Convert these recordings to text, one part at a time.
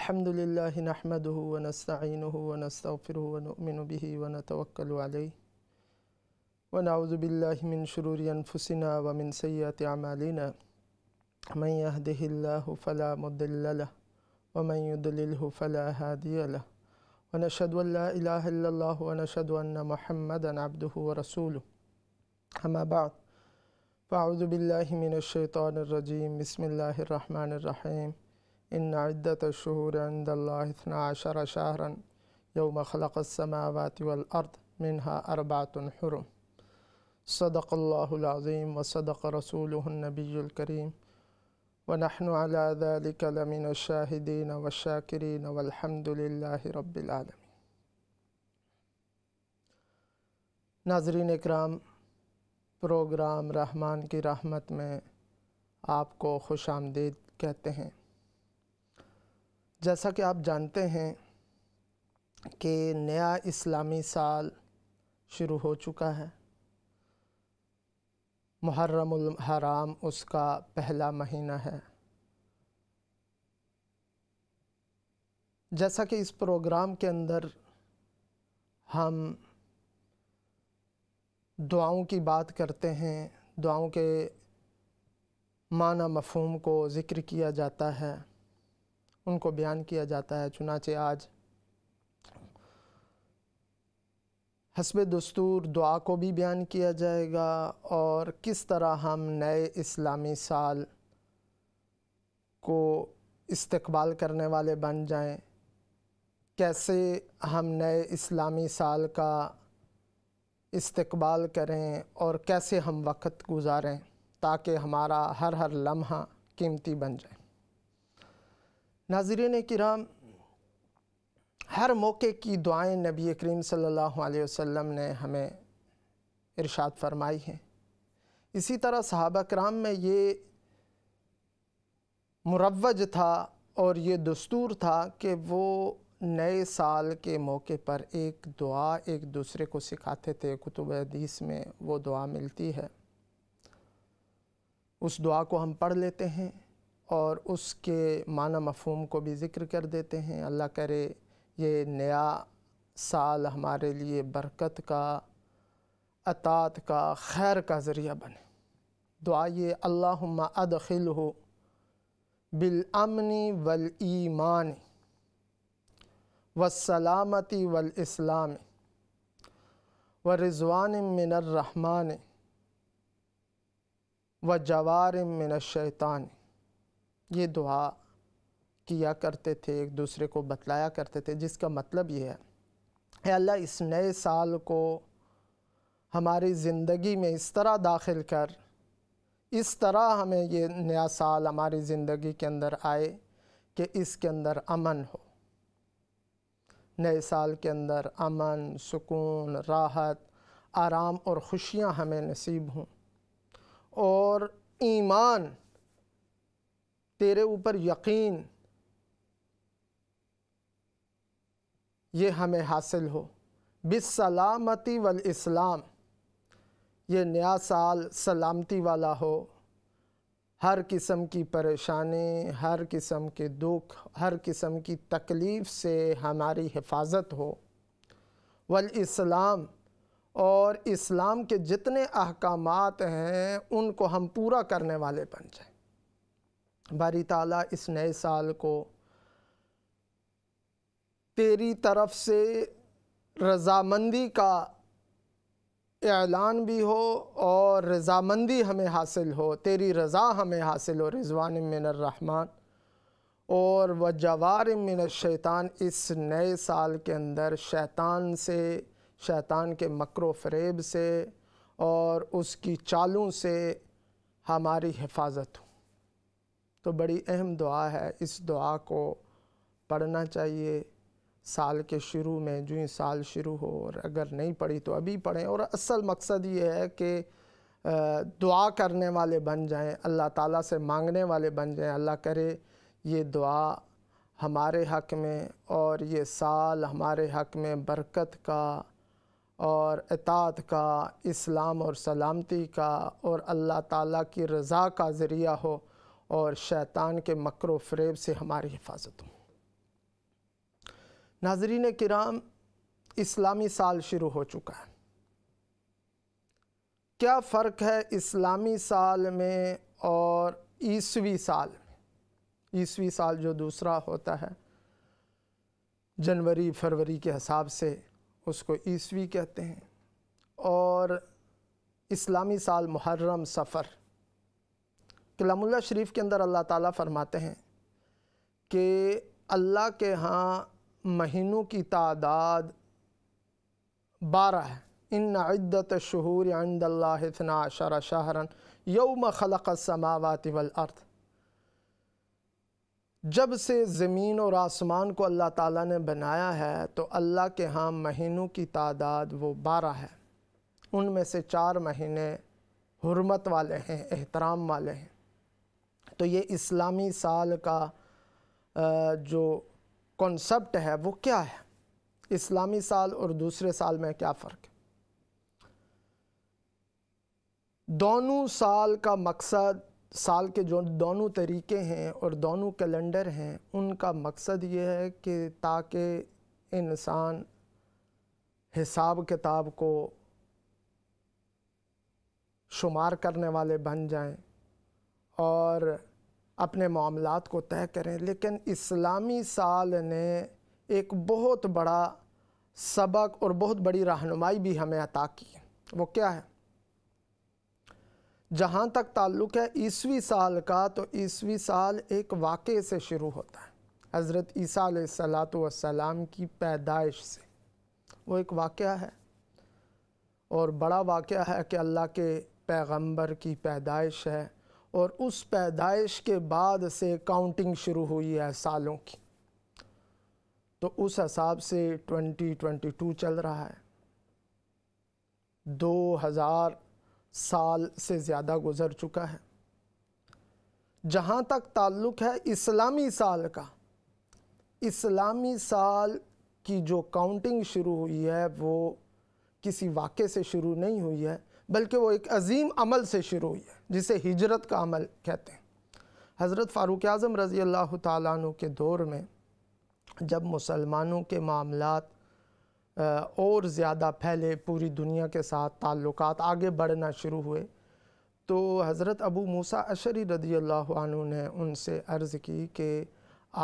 الحمد لله نحمده ونستعينه ونستغفره ونؤمن به ونتوكل عليه ونعوذ بالله من شرور أنفسنا ومن سيئات أعمالنا من يهده الله فلا مضل له ومن يضلله فلا هادي له ونشهد أن لا إله إلا الله ونشهد أن محمدا عبده ورسوله أما بعد فأعوذ بالله من الشيطان الرجيم بسم الله الرحمن الرحيم इन अद्दत शहूर अंदल्लासना sir शाहरन यौम खलक़समावत वर्द मिनहा अरबातुलहरम सदक़ल्लाज़ीम व सदक़ रसूलनबीकरीम वनहन अलादिकमिन शाहिदीन व शाकिरीन वलहमदिल्ला रबालमी नाजरीन कराम प्रोग्राम रहमान की रहमत में आपको खुश आमदीद कहते हैं जैसा कि आप जानते हैं कि नया इस्लामी साल शुरू हो चुका है मुहर्रम हराम उसका पहला महीना है जैसा कि इस प्रोग्राम के अंदर हम दुआओं की बात करते हैं दुआओं के माना मफहम को ज़िक्र किया जाता है उनको बयान किया जाता है चुनाचे आज हसब दस्तूर दुआ को भी बयान किया जाएगा और किस तरह हम नए इस्लामी साल को इस्तकबाल करने वाले बन जाएं कैसे हम नए इस्लामी साल का इस्तकबाल करें और कैसे हम वक्त गुजारें ताकि हमारा हर हर लम्हा कीमती बन जाए नाजरीन कराम हर मौके की दुआएं नबी करीम सल्लल्लाहु अलैहि वसल्लम ने हमें इरशाद फरमाई हैं इसी तरह सहाबा कराम में ये मुरवज था और ये दस्तूर था कि वो नए साल के मौके पर एक दुआ एक दूसरे को सिखाते थे कुतुब हदीस में वो दुआ मिलती है उस दुआ को हम पढ़ लेते हैं और उसके माना मफहम को भी ज़िक्र कर देते हैं अल्लाह करे ये नया साल हमारे लिए बरकत का अतात का खैर का ज़रिया बने दुआ ये अल्लाह अदखिल हो बिल वलईमान वसलामती वलइस्लाम व रिजवान रहमान व जवार शैतानी ये दुआ किया करते थे एक दूसरे को बतलाया करते थे जिसका मतलब ये है अल्लाह इस नए साल को हमारी ज़िंदगी में इस तरह दाखिल कर इस तरह हमें ये नया साल हमारी ज़िंदगी के अंदर आए कि इसके अंदर अमन हो नए साल के अंदर अमन सुकून राहत आराम और ख़ुशियाँ हमें नसीब हों और ईमान तेरे ऊपर यकीन ये हमें हासिल हो सलामती वल इस्लाम ये नया साल सलामती वाला हो हर किस्म की परेशानी हर किस्म के दुख हर किस्म की तकलीफ़ से हमारी हिफाजत हो वल इस्लाम और इस्लाम के जितने अहकाम हैं उनको हम पूरा करने वाले बन जाएं बारी ताला इस नए साल को तेरी तरफ से रजामंदी का ऐलान भी हो और रजामंदी हमें हासिल हो तेरी रज़ा हमें हासिल हो रिजवान मिनरहमान और व जवार मिन शैतान इस नए साल के अंदर शैतान से शैतान के मकर फरेब से और उसकी चालों से हमारी हिफाजत हो तो बड़ी अहम दुआ है इस दुआ को पढ़ना चाहिए साल के शुरू में जो ही साल शुरू हो और अगर नहीं पढ़ी तो अभी पढ़ें और असल मकसद ये है कि दुआ करने वाले बन जाएं अल्लाह ताला से मांगने वाले बन जाएं अल्लाह करे ये दुआ हमारे हक में और ये साल हमारे हक में बरकत का और इतात का इस्लाम और सलामती का और अल्लाह ताला की रज़ा का ज़रिया हो और शैतान के मकर फरेब से हमारी हिफाजत हो नाजरीन किराम इस्लामी साल शुरू हो चुका है क्या फ़र्क है इस्लामी साल में और ईसवी साल में ईसवी साल जो दूसरा होता है जनवरी फरवरी के हिसाब से उसको ईसवी कहते हैं और इस्लामी साल मुहर्रम सफ़र कलामुल्ला शरीफ के अंदर अल्लाह ताला फरमाते हैं कि अल्लाह के यहाँ महीनों की तादाद बारह है इन इद्दत शहूर अंदना शर शहरन यौम खलक समावत अर्थ जब से ज़मीन और आसमान को अल्लाह ताला ने बनाया है तो अल्लाह के यहाँ महीनों की तादाद वो बारह है उनमें से चार महीने हरमत वाले हैं एहतराम वाले हैं तो ये इस्लामी साल का जो कॉन्सेप्ट है वो क्या है इस्लामी साल और दूसरे साल में क्या फ़र्क है दोनों साल का मकसद साल के जो दोनों तरीके हैं और दोनों कैलेंडर हैं उनका मकसद ये है कि ताकि इंसान हिसाब किताब को शुमार करने वाले बन जाएं और अपने मामला को तय करें लेकिन इस्लामी साल ने एक बहुत बड़ा सबक और बहुत बड़ी रहनुमाई भी हमें अता की वो क्या है जहाँ तक ताल्लुक़ है ईसवी साल का तो ईसवी साल एक वाक़े से शुरू होता है हज़रत ईसा सलाम की पैदाइश से वो एक वाक़ है और बड़ा वाक़ है कि अल्लाह के पैगंबर की पैदाइश है और उस पैदाइश के बाद से काउंटिंग शुरू हुई है सालों की तो उस हिसाब से 2022 चल रहा है 2000 साल से ज़्यादा गुज़र चुका है जहाँ तक ताल्लुक़ है इस्लामी साल का इस्लामी साल की जो काउंटिंग शुरू हुई है वो किसी वाक़े से शुरू नहीं हुई है बल्कि वो एक अजीम अमल से शुरू हुई है जिसे हिजरत का अमल कहते हैं हज़रत फ़ारूक आज़म रज़ी अल्लाह तु के दौर में जब मुसलमानों के मामला और ज़्यादा फैले पूरी दुनिया के साथ ताल्लुक आगे बढ़ना शुरू हुए तो हज़रत अबू मूसा अशरी रदी अल्लाह ने उनसे अर्ज़ की कि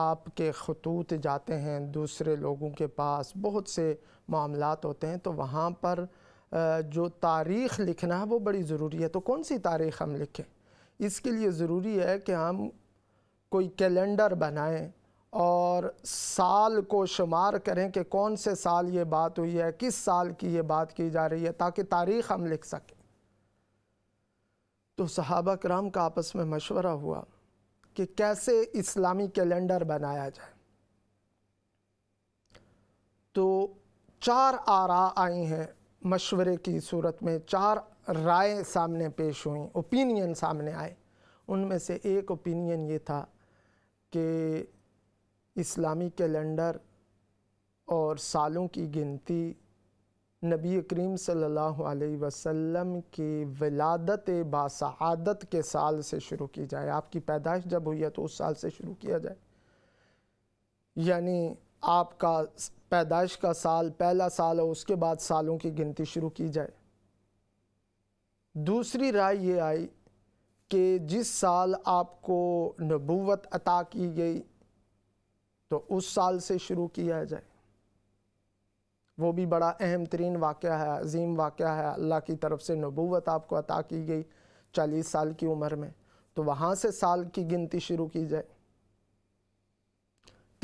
आपके खतूत जाते हैं दूसरे लोगों के पास बहुत से मामला होते हैं तो वहाँ पर जो तारीख़ लिखना है वो बड़ी ज़रूरी है तो कौन सी तारीख़ हम लिखें इसके लिए ज़रूरी है कि हम कोई कैलेंडर बनाएं और साल को शुमार करें कि कौन से साल ये बात हुई है किस साल की ये बात की जा रही है ताकि तारीख़ हम लिख सकें तो सहाबा कराम का आपस में मशवरा हुआ कि कैसे इस्लामी कैलेंडर बनाया जाए तो चार आरा आई हैं मशवरे की सूरत में चार राय सामने पेश हुई ओपिनियन सामने आए उनमें से एक ओपिनियन ये था कि इस्लामी कैलेंडर और सालों की गिनती नबी करीम सल्लल्लाहु अलैहि वसल्लम की विलादत बासहादत के साल से शुरू की जाए आपकी पैदाइश जब हुई है तो उस साल से शुरू किया जाए यानी आपका पैदाइश का साल पहला साल और उसके बाद सालों की गिनती शुरू की जाए दूसरी राय ये आई कि जिस साल आपको नबूवत अता की गई तो उस साल से शुरू किया जाए वो भी बड़ा अहम तरीन वाक़ है अजीम वाक़ है अल्लाह की तरफ से नबूवत आपको अता की गई चालीस साल की उम्र में तो वहाँ से साल की गिनती शुरू की जाए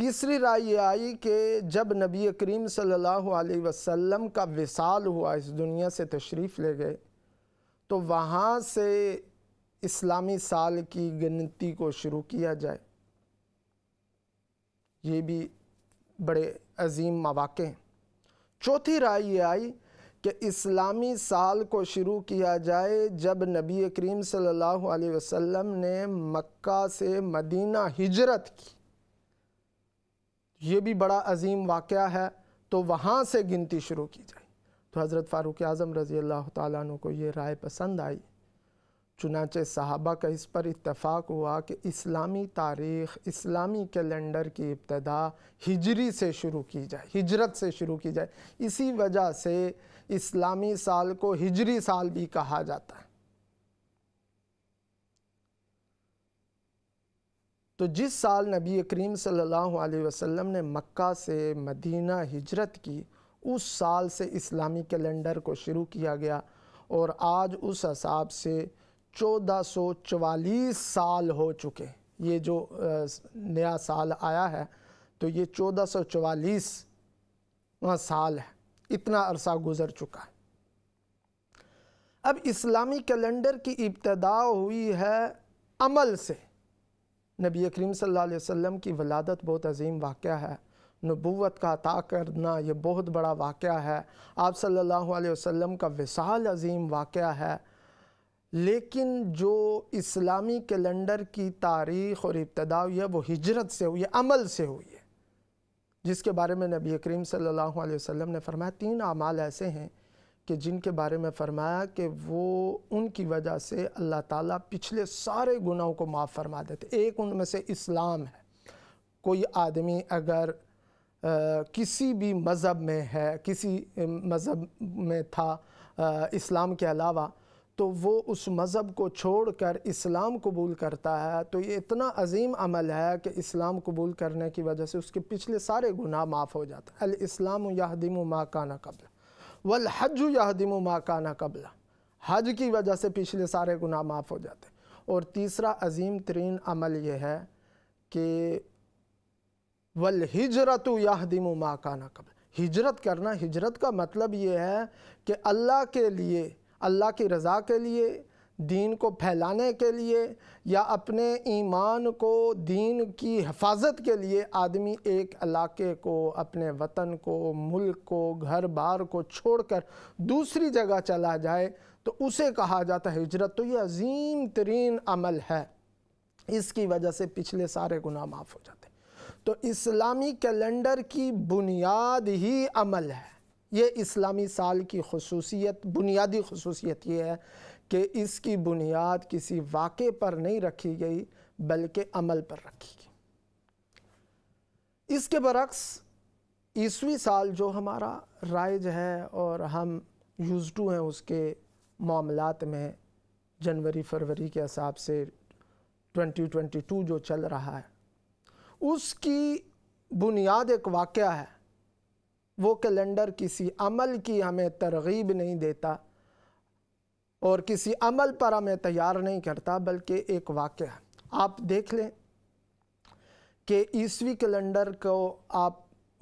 तीसरी राय ये आई कि जब नबी करीम सल्लल्लाहु अलैहि वसल्लम का विसाल हुआ इस दुनिया से तशरीफ़ ले गए तो वहाँ से इस्लामी साल की गिनती को शुरू किया जाए ये भी बड़े अजीम मौाक़े हैं चौथी राय ये आई कि इस्लामी साल को शुरू किया जाए जब नबी करीम सल्लल्लाहु अलैहि वसल्लम ने मक्का से मदीना हिजरत की ये भी बड़ा अजीम वाक़ है तो वहाँ से गिनती शुरू की जाए तो हज़रत फ़ारूक आज़म रज़ी अल्लाह तु को ये राय पसंद आई चुनाच साहबा का इस पर इतफ़ाक़ हुआ कि इस्लामी तारीख़ इस्लामी कैलेंडर की इब्तदा हिजरी से शुरू की जाए हिजरत से शुरू की जाए इसी वजह से इस्लामी साल को हिजरी साल भी कहा जाता है तो जिस साल नबी करीम सल्लल्लाहु अलैहि वसल्लम ने मक्का से मदीना हिजरत की उस साल से इस्लामी कैलेंडर को शुरू किया गया और आज उस हिसाब से 1444 साल हो चुके ये जो नया साल आया है तो ये 1444 साल है इतना अरसा गुज़र चुका है अब इस्लामी कैलेंडर की इब्तदा हुई है अमल से नबी करीम सल्लल्लाहु अलैहि वसल्लम की वलादत बहुत अजीम वाक़ है नबूवत का अता करना ये बहुत बड़ा वाक़ है आप सल्लल्लाहु अलैहि वसल्लम का विशाल अजीम वाक़ है लेकिन जो इस्लामी कैलेंडर की तारीख़ और इब्तदा हुई है वो हिजरत से हुई है अमल से हुई है जिसके बारे में नबी करीम सल्लल्लाहु अलैहि वसल्लम ने फरमाया तीन अमाल ऐसे हैं कि जिनके बारे में फरमाया कि वो उनकी वजह से अल्लाह ताला पिछले सारे गुनाहों को माफ़ फरमा देते एक उनमें से इस्लाम है कोई आदमी अगर आ, किसी भी मज़हब में है किसी मज़हब में था आ, इस्लाम के अलावा तो वो उस मज़हब को छोड़ कर इस्लाम कबूल करता है तो ये इतना अजीम अमल है कि इस्लाम कबूल करने की वजह से उसके पिछले सारे गुनाह माफ़ हो जाते हैं अल इस्लाम यहदिम माँ ना कबल वल हज यहदिम माकाना कबला हज की वजह से पिछले सारे गुनाह माफ़ हो जाते और तीसरा अजीम तरीन अमल यह है कि वल हिजरत यहदिम माकाना कबला हिजरत करना हिजरत का मतलब ये है कि अल्लाह के लिए अल्लाह की रज़ा के लिए दीन को फैलाने के लिए या अपने ईमान को दीन की हिफाजत के लिए आदमी एक इलाके को अपने वतन को मुल्क को घर बार को छोड़कर दूसरी जगह चला जाए तो उसे कहा जाता है हिजरत तो ये अजीम तरीन अमल है इसकी वजह से पिछले सारे गुनाह माफ़ हो जाते तो इस्लामी कैलेंडर की बुनियाद ही अमल है ये इस्लामी साल की खसूसियत बुनियादी खसूसियत ये है कि इसकी बुनियाद किसी वाक़े पर नहीं रखी गई बल्कि अमल पर रखी गई इसके बरक्स ईसवी साल जो हमारा राइज है और हम यूज़ टू हैं उसके मामलात में जनवरी फरवरी के हिसाब से 2022 जो चल रहा है उसकी बुनियाद एक वाक़ है वो कैलेंडर किसी अमल की हमें तरगीब नहीं देता और किसी अमल पर हमें तैयार नहीं करता बल्कि एक वाक़ आप देख लें कि ईसवी कैलेंडर को आप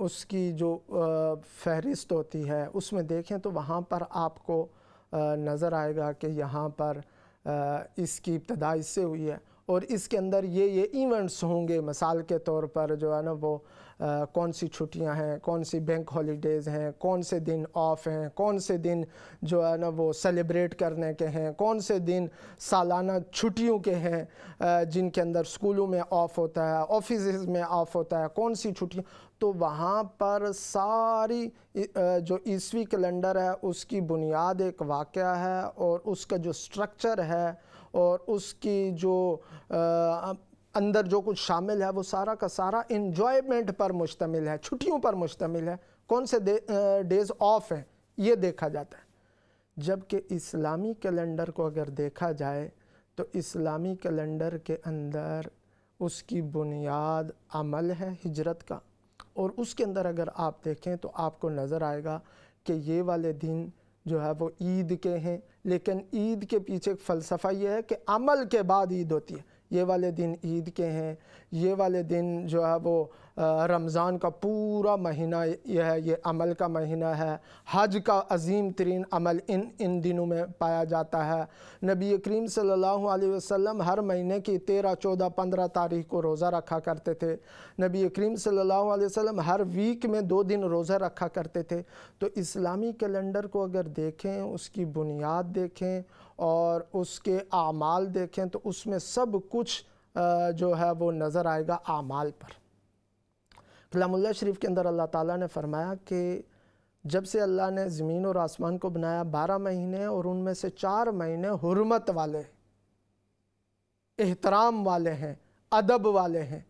उसकी जो फहरिस्त होती है उसमें देखें तो वहाँ पर आपको नज़र आएगा कि यहाँ पर इसकी इब्तदा इससे हुई है और इसके अंदर ये ये इवेंट्स होंगे मिसाल के तौर पर जो है ना वो कौन सी छुट्टियां हैं कौन सी बैंक हॉलीडेज़ हैं कौन से दिन ऑफ हैं कौन से दिन जो है ना वो सेलिब्रेट करने के हैं कौन से दिन सालाना छुट्टियों के हैं जिनके अंदर स्कूलों में ऑफ होता है ऑफिस में ऑफ होता है कौन सी छुट्टियाँ तो वहाँ पर सारी जो ईस्वी कैलेंडर है उसकी बुनियाद एक वाक़ है और उसका जो स्ट्रक्चर है और उसकी जो अंदर जो कुछ शामिल है वो सारा का सारा इन्जॉयमेंट पर मुश्तमिल है छुट्टियों पर मुश्तमिल है कौन से डेज़ ऑफ हैं ये देखा जाता है जबकि इस्लामी कैलेंडर को अगर देखा जाए तो इस्लामी कैलेंडर के अंदर उसकी बुनियाद अमल है हिजरत का और उसके अंदर अगर आप देखें तो आपको नज़र आएगा कि ये वाले दिन जो है वो ईद के हैं लेकिन ईद के पीछे एक फ़लसफ़ा ये है कि अमल के बाद ईद होती है ये वाले दिन ईद के हैं ये वाले दिन जो है वो रमज़ान का पूरा महीना यह है ये अमल का महीना है हज का अजीम तरीन अमल इन इन दिनों में पाया जाता है नबी करीम सल्लल्लाहु अलैहि वसल्लम हर महीने की तेरह चौदह पंद्रह तारीख को रोज़ा रखा करते थे नबी करीम सल्लल्लाहु अलैहि वसल्लम हर वीक में दो दिन रोज़ा रखा करते थे तो इस्लामी कैलेंडर को अगर देखें उसकी बुनियाद देखें और उसके आमाल देखें तो उसमें सब कुछ जो है वो नज़र आएगा आमाल पर कलामुल्ला शरीफ के अंदर अल्लाह ताला ने फरमाया कि जब से अल्लाह ने ज़मीन और आसमान को बनाया बारह महीने और उनमें से चार महीने हरमत वाले एहतराम वाले हैं अदब वाले हैं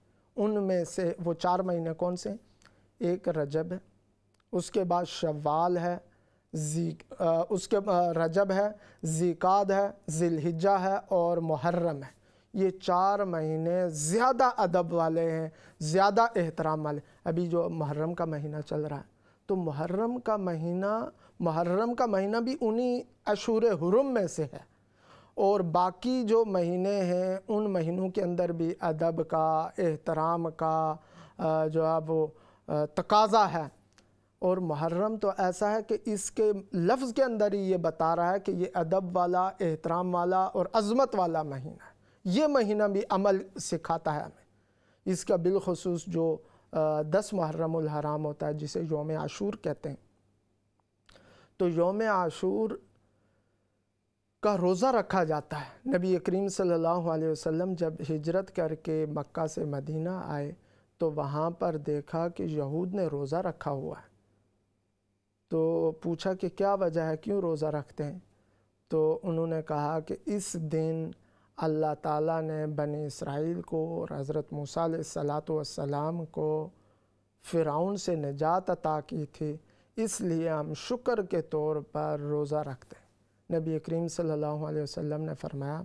उनमें से वो चार महीने कौन से एक रजब है उसके बाद शवाल है जी आ, उसके रजब है ज़िकाद है जिलहिजा है और मुहर्रम है ये चार महीने ज़्यादा अदब वाले हैं ज़्यादा एहतराम वाले अभी जो मुहर्रम का महीना चल रहा है तो मुहर्रम का महीना मुहर्रम का महीना भी उन्हीं अशूर हुरम में से है और बाकी जो महीने हैं उन महीनों के अंदर भी अदब का एहतराम का जो है वो तकाजा है और मुहर्रम तो ऐसा है कि इसके लफ्ज़ के अंदर ही ये बता रहा है कि ये अदब वाला एहतराम वाला और अज़मत वाला महीना है ये महीना भी अमल सिखाता है हमें इसका बिलखसूस जो दस मुहर्रम हराम होता है जिसे योम आशूर कहते हैं तो योम आशूर का रोज़ा रखा जाता है नबी करीम सल्लल्लाहु अलैहि वसल्लम जब हिजरत करके मक्का से मदीना आए तो वहाँ पर देखा कि यहूद ने रोज़ा रखा हुआ है तो पूछा कि क्या वजह है क्यों रोज़ा रखते हैं तो उन्होंने कहा कि इस दिन अल्लाह ताला ने बने इसराइल को और हज़रत मूसा सलातम को फ़िराउन से निजात अता की थी इसलिए हम शुक्र के तौर पर रोज़ा रखते हैं नबी करीम सल्लल्लाहु अलैहि वसल्लम ने फरमाया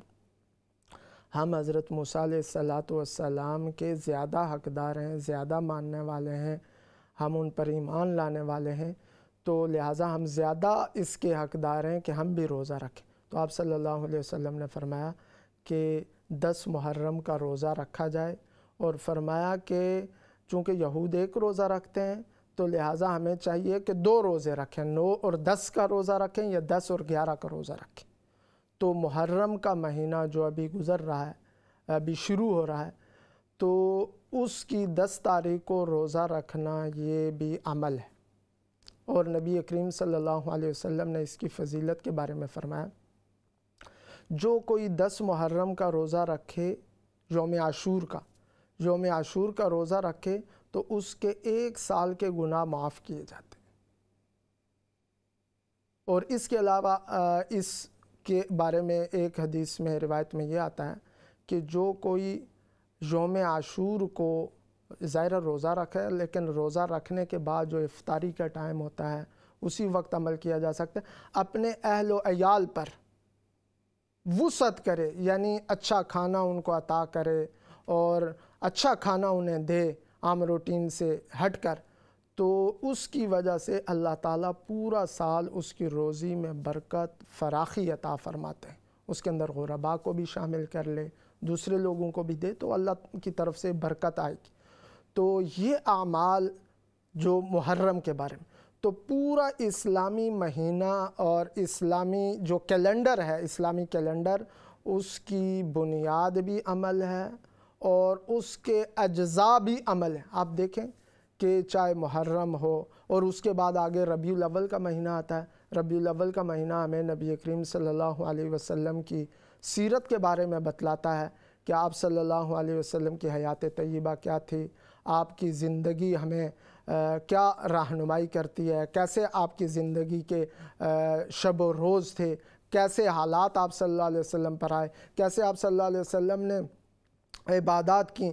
हम हज़रत मूसा सलातम के ज़्यादा हकदार हैं ज़्यादा मानने वाले हैं हम उन पर ईमान लाने वाले हैं तो लिहाजा हम ज़्यादा इसके हकदार हैं कि हम भी रोज़ा रखें तो आप सल्लल्लाहु अलैहि वसल्लम ने फरमाया कि दस मुहर्रम का रोज़ा रखा जाए और फरमाया कि चूँकि यहूद एक रोज़ा रखते हैं तो लिहाजा हमें चाहिए कि दो रोज़े रखें नौ और दस का रोज़ा रखें या दस और ग्यारह का रोज़ा रखें तो मुहर्रम का महीना जो अभी गुज़र रहा है अभी शुरू हो रहा है तो उसकी दस तारीख को रोज़ा रखना ये भी अमल है और नबी करीम सल्लल्लाहु अलैहि वसल्लम ने इसकी फजीलत के बारे में फ़रमाया जो कोई दस मुहर्रम का रोज़ा रखे योम आशूर का योम आशूर का रोज़ा रखे तो उसके एक साल के गुनाह माफ़ किए जाते और इसके अलावा इसके बारे में एक हदीस में रिवायत में ये आता है कि जो कोई योम आशूर को ज़ाहिर रोज़ा रखे लेकिन रोज़ा रखने के बाद जो इफ्तारी का टाइम होता है उसी वक्त अमल किया जा सकता है अपने अहल अयाल पर वसत करे यानी अच्छा खाना उनको अता करे और अच्छा खाना उन्हें दे आम रूटीन से हट कर तो उसकी वजह से अल्लाह ताला पूरा साल उसकी रोज़ी में बरकत फराखी अता फरमाते हैं उसके अंदर गुरबा को भी शामिल कर ले दूसरे लोगों को भी दे तो अल्लाह की तरफ से बरकत आएगी तो ये आमाल जो मुहर्रम के बारे में तो पूरा इस्लामी महीना और इस्लामी जो कैलेंडर है इस्लामी कैलेंडर उसकी बुनियाद भी अमल है और उसके अज्जा भी अमल है आप देखें कि चाहे मुहर्रम हो और उसके बाद आगे रबी अव्वल का महीना आता है रबी अव्वल का महीना हमें नबी करीम सल्लल्लाहु अलैहि वसल्लम की सीरत के बारे में बतलाता है कि आप सल्लल्लाहु अलैहि वसल्लम की हयात तय्यबा क्या थी आपकी ज़िंदगी हमें आ, क्या रहनुमाई करती है कैसे आपकी ज़िंदगी के शब रोज़ थे कैसे हालात आप सल्लल्लाहु अलैहि वसल्लम पर आए कैसे आप सल्लल्लाहु अलैहि वसल्लम ने इबादत की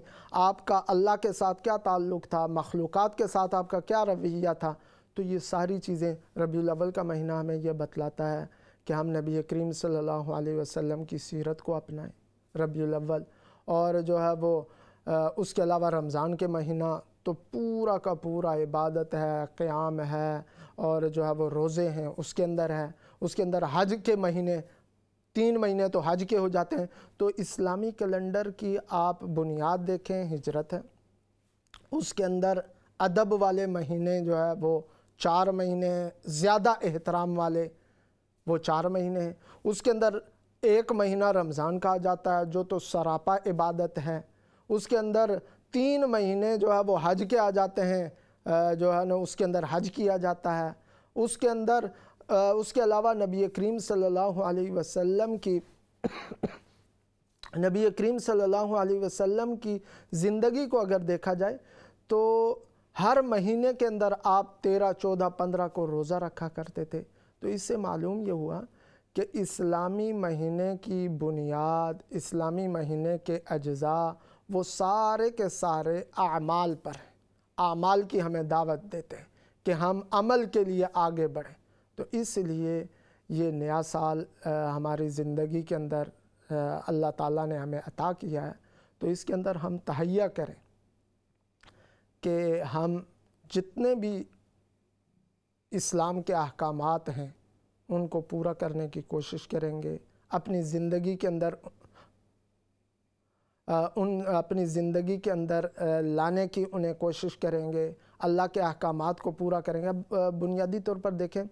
आपका अल्लाह के साथ क्या ताल्लुक़ था मखलूक़ के साथ आपका क्या रवैया था तो ये सारी चीज़ें रबी अव्वल का महीना हमें यह बतलाता है कि हम नबी करीम सल्लल्लाहु अलैहि वसल्लम की सीरत को अपनाएं रबी अव्वल और जो है वो उसके अलावा रमज़ान के महीना तो पूरा का पूरा इबादत है क़्याम है और जो है वो रोज़े हैं उसके अंदर है उसके अंदर हज के महीने तीन महीने तो हज के हो जाते हैं तो इस्लामी कैलेंडर की आप बुनियाद देखें हिजरत है उसके अंदर अदब वाले महीने जो है वो चार महीने ज़्यादा एहतराम वाले वो चार महीने हैं उसके अंदर एक महीना रमज़ान का आ जाता है जो तो सरापा इबादत है उसके अंदर तीन महीने जो है वो हज के आ जाते हैं जो है ना उसके अंदर हज किया जाता है उसके अंदर उसके अलावा नबी करीम सल्लल्लाहु अलैहि वसल्लम की नबी करीम सल्लल्लाहु अलैहि वसल्लम की ज़िंदगी को अगर देखा जाए तो हर महीने के अंदर आप तेरह चौदह पंद्रह को रोज़ा रखा करते थे तो इससे मालूम ये हुआ कि इस्लामी महीने की बुनियाद इस्लामी महीने के अज्जा वो सारे के सारे अमाल पर हैं अमाल की हमें दावत देते हैं कि हम अमल के लिए आगे बढ़ें तो इसलिए ये नया साल आ, हमारी ज़िंदगी के अंदर अल्लाह ताला ने हमें अता किया है तो इसके अंदर हम तहैया करें कि हम जितने भी इस्लाम के अहकाम हैं उनको पूरा करने की कोशिश करेंगे अपनी ज़िंदगी के अंदर उन अपनी ज़िंदगी के अंदर लाने की उन्हें कोशिश करेंगे अल्लाह के अहकाम को पूरा करेंगे बुनियादी तौर पर देखें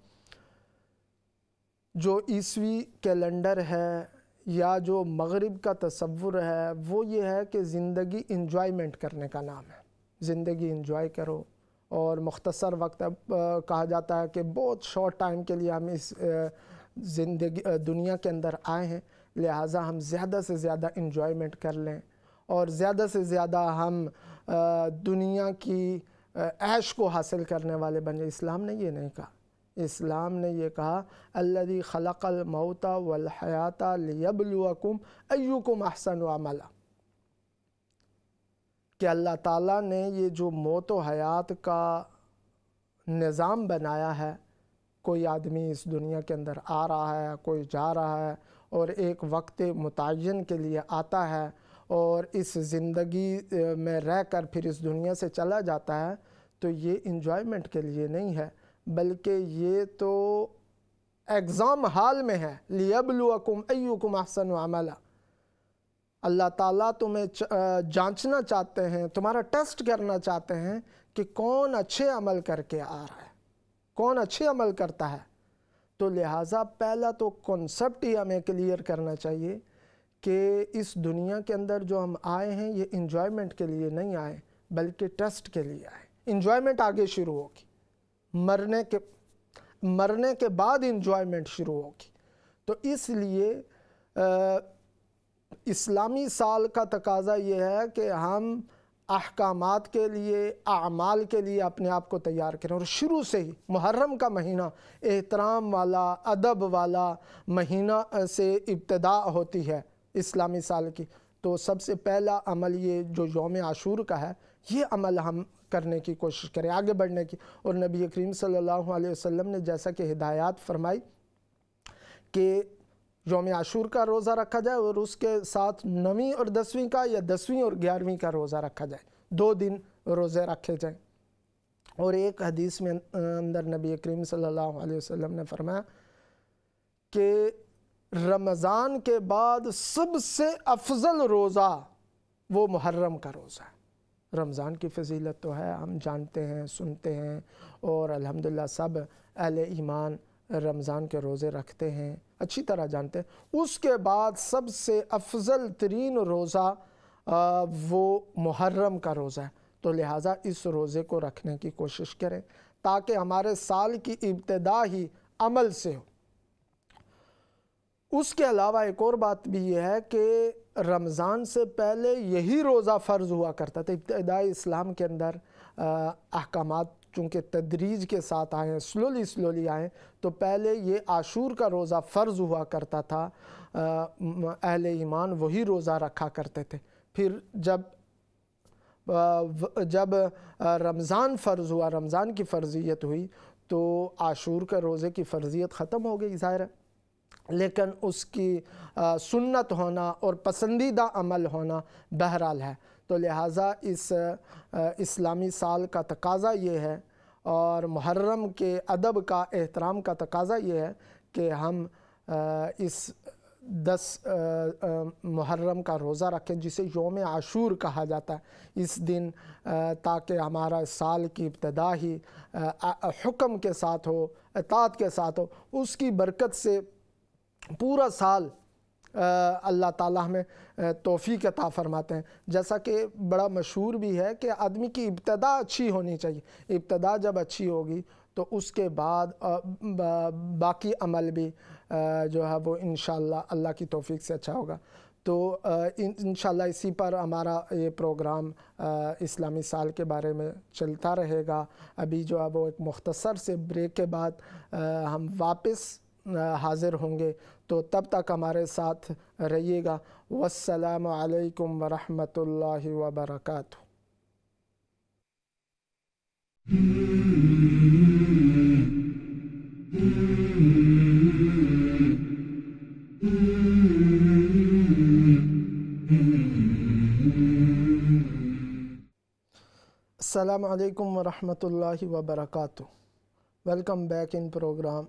जो ईसवी कैलेंडर है या जो मगरब का तस्वुर है वो ये है कि ज़िंदगी इंजॉयमेंट करने का नाम है ज़िंदगी इंजॉय करो और मख्तसर वक्त अब कहा जाता है कि बहुत शॉर्ट टाइम के लिए हम इस ज़िंदगी दुनिया के अंदर आए हैं लिहाजा हम ज़्यादा से ज़्यादा इन्जॉयमेंट कर लें और ज़्यादा से ज़्यादा हम दुनिया की ऐश को हासिल करने वाले बने इस्लाम ने ये नहीं कहा इस्लाम ने यह कहा अल्लादी खलकल मौता वल हयाता लियबलुकुम अयुकुम अहसन अमला कि अल्लाह ताला ने ये जो मौत व हयात का निज़ाम बनाया है कोई आदमी इस दुनिया के अंदर आ रहा है कोई जा रहा है और एक वक्त मुतन के लिए आता है और इस ज़िंदगी में रह कर फिर इस दुनिया से चला जाता है तो ये इन्जॉयमेंट के लिए नहीं है बल्कि ये तो एग्ज़ाम हाल में है लियबलुअकुम अयुकुम अहसन अमला अल्लाह ताला तुम्हें जांचना चाहते हैं तुम्हारा टेस्ट करना चाहते हैं कि कौन अच्छे अमल करके आ रहा है कौन अच्छे अमल करता है तो लिहाजा पहला तो कॉन्सेप्ट ही हमें क्लियर करना चाहिए कि इस दुनिया के अंदर जो हम आए हैं ये इन्जॉयमेंट के लिए नहीं आए बल्कि टेस्ट के लिए आए इन्जॉयमेंट आगे शुरू होगी मरने के मरने के बाद इन्जॉयमेंट शुरू होगी तो इसलिए इस्लामी साल का तकाजा ये है कि हम अहकाम के लिए अमाल के लिए अपने आप को तैयार करें और शुरू से ही मुहर्रम का महीना एहतराम वाला अदब वाला महीना से इब्तदा होती है इस्लामी साल की तो सबसे पहला अमल ये जो योम आशूर का है ये अमल हम करने की कोशिश करें आगे बढ़ने की और नबी करीम सल्लल्लाहु अलैहि वसल्लम ने जैसा कि हिदायत फरमाई कि योम आशूर का रोज़ा रखा जाए और उसके साथ नवीं और दसवीं का या दसवीं और ग्यारहवीं का रोज़ा रखा जाए दो दिन रोज़े रखे जाएँ और एक हदीस में अंदर नबी करीम सल्लल्लाहु अलैहि वसल्लम ने फरमाया कि रमज़ान के बाद सबसे अफजल रोज़ा वो मुहर्रम का रोज़ा है रमज़ान की फजीलत तो है हम जानते हैं सुनते हैं और अल्हम्दुलिल्लाह सब अहल ईमान रमज़ान के रोज़े रखते हैं अच्छी तरह जानते हैं उसके बाद सबसे अफजल तरीन रोज़ा वो मुहर्रम का रोज़ा है तो लिहाजा इस रोज़े को रखने की कोशिश करें ताकि हमारे साल की इब्तदा ही अमल से हो उसके अलावा एक और बात भी यह है कि रमज़ान से पहले यही रोज़ा फ़र्ज़ हुआ करता था इब्तदाई इस्लाम के अंदर अहकाम चूँकि तदरीज के साथ आए हैं स्लोली स्लोली आए तो पहले ये आशूर का रोज़ा फ़र्ज़ हुआ करता था अहल ईमान वही रोज़ा रखा करते थे फिर जब जब रमज़ान फ़र्ज़ हुआ रमज़ान की फ़र्ज़ियत हुई तो आशूर का रोज़े की फ़र्ज़ियत ख़त्म हो गई ज़ाहिर है लेकिन उसकी सुन्नत होना और पसंदीदा अमल होना बहरहाल है तो लिहाजा इस इस्लामी साल का तकाजा ये है और मुहर्रम के अदब का एहतराम का तकाजा ये है कि हम इस दस मुहर्रम का रोज़ा रखें जिसे योम आशूर कहा जाता है इस दिन ताकि हमारा साल की इब्तदा ही हुक्म के साथ हो अतात के साथ हो उसकी बरकत से पूरा साल अल्लाह ताला हमें तोफ़ी ता फ़रमाते हैं जैसा कि बड़ा मशहूर भी है कि आदमी की इब्तदा अच्छी होनी चाहिए इब्तदा जब अच्छी होगी तो उसके बाद बाकी अमल भी जो है वो इन अल्लाह की तोफ़ी से अच्छा होगा तो इन इसी पर हमारा ये प्रोग्राम इस्लामी साल के बारे में चलता रहेगा अभी जो है वो एक मुख्तसर से ब्रेक के बाद हम वापस हाज़िर होंगे तो तब तक हमारे साथ रहिएगा वसलम वरहत लाही वबरक अलकम वरहमल वबरकू welcome back in program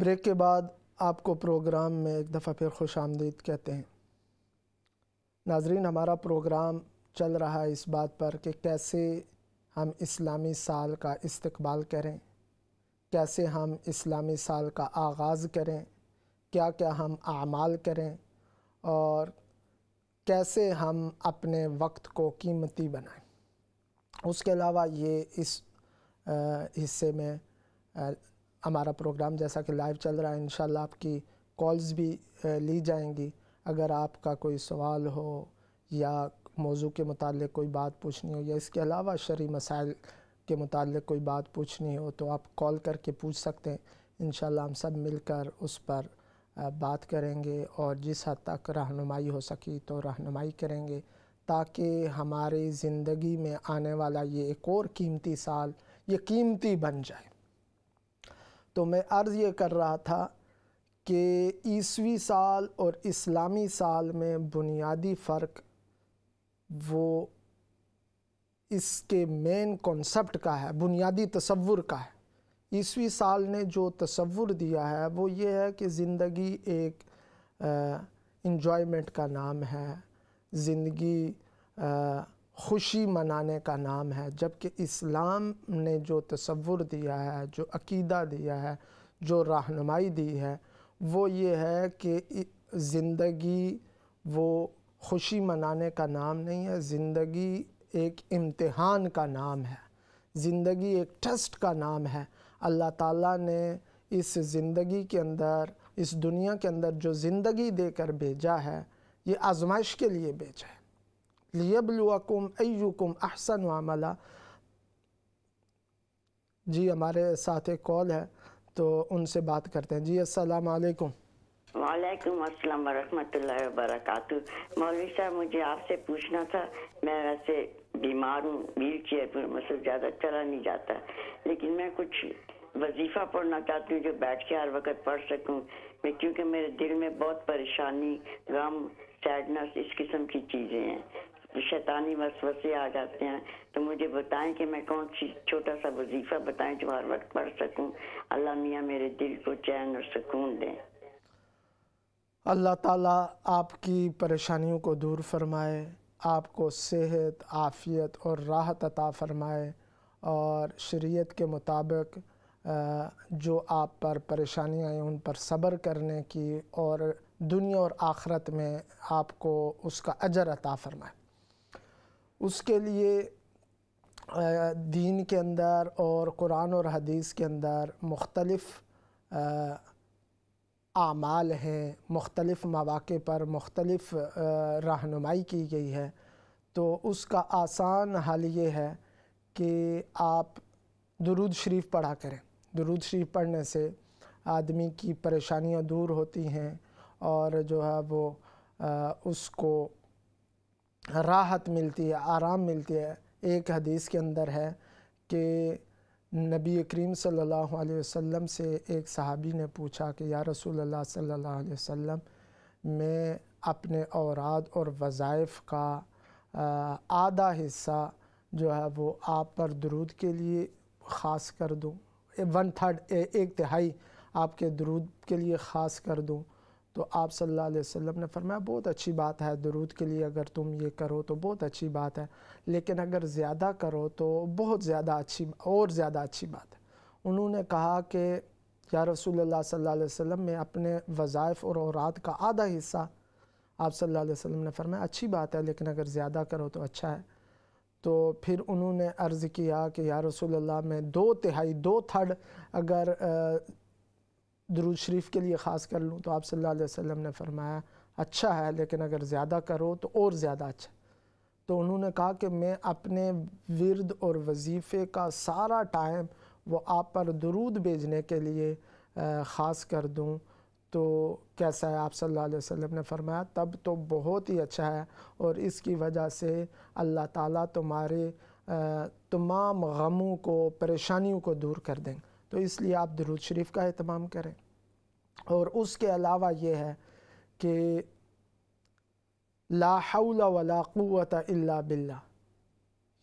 break के बाद आपको प्रोग्राम में एक दफ़ा फिर खुश आमदीद कहते हैं नाजरीन हमारा प्रोग्राम चल रहा है इस बात पर कि कैसे हम इस्लामी साल का इस्तकबाल करें कैसे हम इस्लामी साल का आगाज़ करें क्या क्या हम आमाल करें और कैसे हम अपने वक्त को कीमती बनाएं उसके अलावा ये इस हिस्से में हमारा प्रोग्राम जैसा कि लाइव चल रहा है इन आपकी कॉल्स भी ली जाएंगी अगर आपका कोई सवाल हो या मौजू के मतलब कोई बात पूछनी हो या इसके अलावा शरी मसाइल के मतलब कोई बात पूछनी हो तो आप कॉल करके पूछ सकते हैं इन हम सब मिलकर उस पर बात करेंगे और जिस हद तक रहनुमाई हो सकी तो रहनुमाई करेंगे ताकि हमारी ज़िंदगी में आने वाला ये एक और कीमती साल ये कीमती बन जाए तो मैं अर्ज़ ये कर रहा था कि ईसवी साल और इस्लामी साल में बुनियादी फ़र्क वो इसके मेन कॉन्सेप्ट का है बुनियादी तस्वुर का है ईसवी साल ने जो तस्वुर दिया है वो ये है कि ज़िंदगी एक इन्जॉयमेंट का नाम है ज़िंदगी खुशी मनाने का नाम है जबकि इस्लाम ने जो तस्वुर दिया है जो अकीदा दिया है जो रहनुमाई दी है वो ये है कि ज़िंदगी वो खुशी मनाने का नाम नहीं है ज़िंदगी एक इम्तहान का नाम है ज़िंदगी एक टेस्ट का नाम है अल्लाह ताला ने इस ज़िंदगी के अंदर इस दुनिया के अंदर जो ज़िंदगी देकर भेजा है ये आजमाइश के लिए भेजा है लियबलुआकुम अयुकुम अहसन वामला जी हमारे साथ एक कॉल है तो उनसे बात करते हैं जी अस्सलाम वालेकुम वालेकुम अस्सलाम वरहमतुल्लाहि वबरकातु मौलवी साहब मुझे आपसे पूछना था मैं वैसे बीमार हूँ व्हील चेयर पर मतलब ज़्यादा चला नहीं जाता लेकिन मैं कुछ वजीफ़ा पढ़ना चाहती हूँ जो बैठ के हर वक्त पढ़ सकूँ मैं क्योंकि मेरे दिल में बहुत परेशानी गम सैडनेस इस किस्म की चीज़ें हैं शैतानी वसवसे आ जाते हैं तो मुझे बताएं कि मैं कौन सी छोटा सा वजीफा बताएं जो हर वक्त पढ़ सकूं अल्लाह मियाँ मेरे दिल को चैन और सुकून दें अल्लाह ताला आपकी परेशानियों को दूर फरमाए आपको सेहत आफियत और राहत अता फरमाए और शरीयत के मुताबिक जो आप पर परेशानियाँ आई उन पर सब्र करने की और दुनिया और आखरत में आपको उसका अजर अता फरमाए उसके लिए दीन के अंदर और कुरान और हदीस के अंदर मुख्तलफ़ आमाल हैं मुख्तलफ़ मौाक़े पर मुख्तलफ़ रहनुमाई की गई है तो उसका आसान हल ये है कि आप दरुद शरीफ पढ़ा करें दरुद शरीफ पढ़ने से आदमी की परेशानियां दूर होती हैं और जो है वो आ, उसको राहत मिलती है आराम मिलती है एक हदीस के अंदर है कि नबी करीम सल्लल्लाहु अलैहि वसल्लम से एक सहाबी ने पूछा कि या रसूल अल्लाह सल्लल्लाहु अलैहि वसल्लम मैं अपने औराद और वज़ाइफ़ का आधा हिस्सा जो है वो आप पर दरूद के लिए ख़ास कर दूँ वन थर्ड एक तिहाई आपके दरूद के लिए ख़ास कर दूँ तो आप सल्लल्लाहु अलैहि वसल्लम ने फरमाया बहुत अच्छी बात है दरूद के लिए अगर तुम ये करो तो बहुत अच्छी बात है लेकिन अगर ज़्यादा करो तो बहुत ज़्यादा अच्छी और ज़्यादा अच्छी बात है उन्होंने कहा कि या रसूल सल्लल्लाहु अलैहि वसल्लम में अपने वज़ाइफ़ और औरात का आधा हिस्सा आप सल्लल्लाहु अलैहि वसल्लम ने फरमाया अच्छी बात है लेकिन अगर ज़्यादा करो तो अच्छा है तो फिर उन्होंने अर्ज़ किया कि या रसूल अल्लाह में दो तिहाई दो थर्ड अगर दरूद शरीफ के लिए ख़ास कर लूँ तो आप सल्लल्लाहु अलैहि वसल्लम ने फरमाया अच्छा है लेकिन अगर ज़्यादा करो तो और ज़्यादा अच्छा तो उन्होंने कहा कि मैं अपने विरद और वजीफ़े का सारा टाइम वो आप पर दरूद भेजने के लिए ख़ास कर दूँ तो कैसा है आप सल्लल्लाहु अलैहि वसल्लम ने फरमाया तब तो बहुत ही अच्छा है और इसकी वजह से अल्लाह ताला तुम्हारे तमाम गमों को परेशानियों को दूर कर देंगे तो इसलिए आप दरूद शरीफ का अहतमाम करें और उसके अलावा ये है कि ला हौला वला इल्ला बिल्ला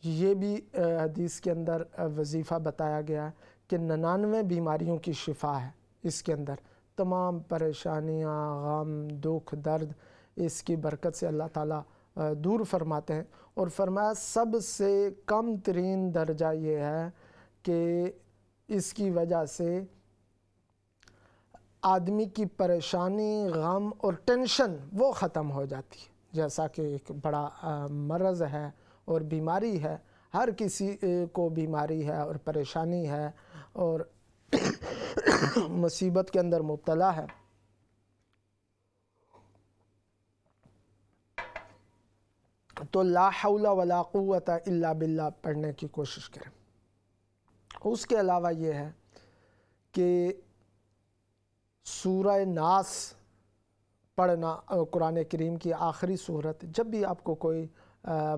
ये भी हदीस के अंदर वजीफ़ा बताया गया है कि ननानवे बीमारियों की शिफा है इसके अंदर तमाम परेशानियाँ गम दुख दर्द इसकी बरकत से अल्लाह ताला दूर फरमाते हैं और फरमाया सबसे कम तरीन दर्जा ये है कि इसकी वजह से आदमी की परेशानी गम और टेंशन वो ख़त्म हो जाती है जैसा कि एक बड़ा मर्ज़ है और बीमारी है हर किसी को बीमारी है और परेशानी है और मुसीबत के अंदर मुबतला है तो ला हौला वला इल्ला बिल्ला पढ़ने की कोशिश करें उसके अलावा ये है कि सूरह नास पढ़ना कुरान करीम की आखिरी सूरत जब भी आपको कोई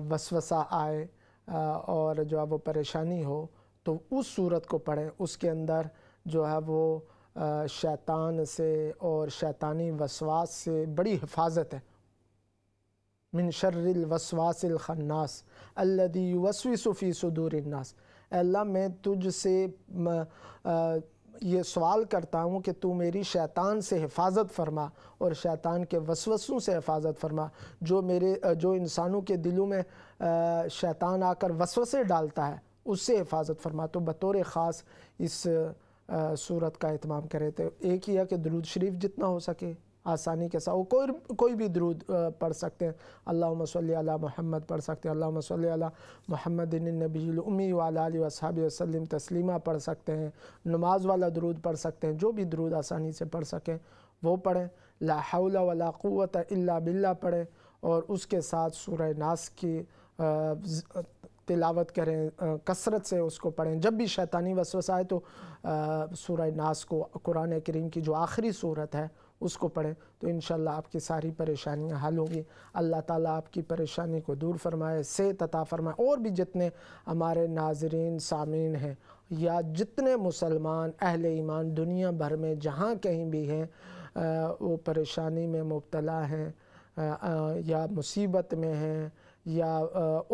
वसवसा आए और जो है वो परेशानी हो तो उस सूरत को पढ़ें उसके अंदर जो है वो शैतान से और शैतानी वसवास से बड़ी हिफाजत है मिन शर्रिल वसवासिल खन्नास अल्लदी वसवी सूफ़ी सदूरन्नास अल्लाह मैं से ये सवाल करता हूँ कि तू मेरी शैतान से हिफाजत फरमा और शैतान के वसवसों से हिफाजत फरमा जो मेरे जो इंसानों के दिलों में शैतान आकर वसवसे डालता है उससे हिफाजत फरमा तो बतौर ख़ास इस सूरत का अहतमाम करें तो एक ही है कि दरूद शरीफ जितना हो सके आसानी के साथ वो कोई कोई भी दरूद पढ़ सकते हैं अल्लाह मसल महमद पढ़ सकते हैं अल्लाह मसल महमद नबीमी वाली वसाब वसलम तस्लिमा पढ़ सकते हैं नमाज वाला दरूद पढ़ सकते हैं जो भी दरूद आसानी से पढ़ सकें वो पढ़ें लाहौल वलाक़वत अल्ला बिल्ला पढ़ें और उसके साथ सूर्य नास की तिलावत करें कसरत से उसको पढ़ें जब भी शैतानी वसवसा आए तो सूर्य नास को कुरान करीम की जो आखिरी सूरत है उसको पढ़ें तो इन आपकी सारी परेशानियाँ हल होंगी अल्लाह ताला आपकी परेशानी को दूर फरमाए से तता फरमाए और भी जितने हमारे नाजरीन सामीन हैं या जितने मुसलमान अहल ईमान दुनिया भर में जहाँ कहीं भी हैं वो परेशानी में मुबतला हैं या मुसीबत में हैं या